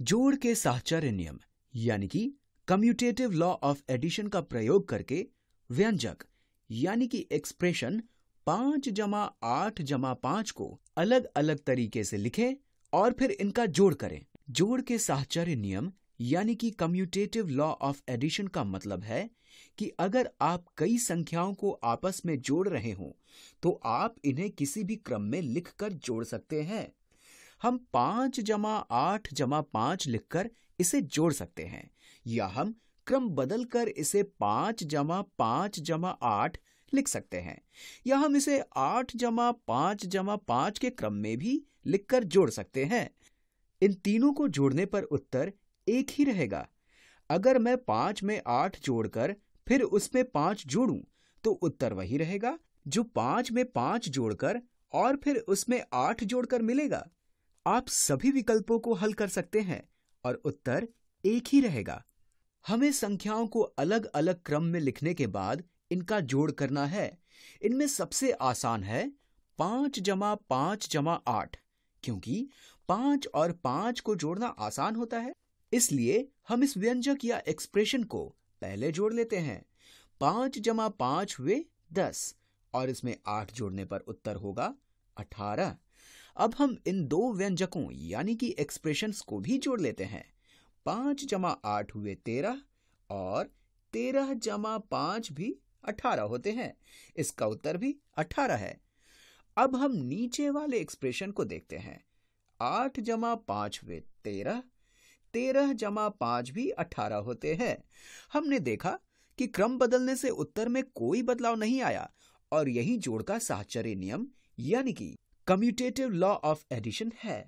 जोड़ के साहचर्य नियम यानी कि कम्यूटेटिव लॉ ऑफ एडिशन का प्रयोग करके व्यंजक यानी कि एक्सप्रेशन पांच जमा आठ जमा पांच को अलग अलग तरीके से लिखें और फिर इनका जोड़ करें जोड़ के साहचर्य नियम यानी कि कम्यूटेटिव लॉ ऑफ एडिशन का मतलब है कि अगर आप कई संख्याओं को आपस में जोड़ रहे हों तो आप इन्हें किसी भी क्रम में लिखकर जोड़ सकते हैं हम पांच जमा आठ जमा पांच लिखकर इसे जोड़ सकते हैं या हम क्रम बदल कर इसे पांच जमा पांच जमा आठ लिख सकते हैं या हम इसे आठ जमा पांच जमा पांच के क्रम में भी लिखकर जोड़ सकते हैं इन तीनों को जोड़ने पर उत्तर एक ही रहेगा अगर मैं पांच में आठ जोड़कर फिर उसमें पांच जोड़ू तो उत्तर वही रहेगा जो पांच में पांच जोड़कर और फिर उसमें आठ जोड़कर मिलेगा आप सभी विकल्पों को हल कर सकते हैं और उत्तर एक ही रहेगा हमें संख्याओं को अलग अलग क्रम में लिखने के बाद इनका जोड़ करना है इनमें सबसे आसान है पांच जमा पांच जमा आठ क्योंकि पांच और पांच को जोड़ना आसान होता है इसलिए हम इस व्यंजक या एक्सप्रेशन को पहले जोड़ लेते हैं पांच जमा पांच हुए दस और इसमें आठ जोड़ने पर उत्तर होगा अठारह अब हम इन दो व्यंजकों यानी कि एक्सप्रेशन को भी जोड़ लेते हैं पांच जमा आठ हुए तेरह और तेरह जमा पांच भी अठारह होते हैं इसका उत्तर भी अठारह है अब हम नीचे वाले एक्सप्रेशन को देखते हैं आठ जमा पांच हुए तेरह तेरह जमा पांच भी अठारह होते हैं हमने देखा कि क्रम बदलने से उत्तर में कोई बदलाव नहीं आया और यही जोड़ का साहचर्य नियम यानी कि कम्यूटेटिव लॉ ऑफ एडिशन है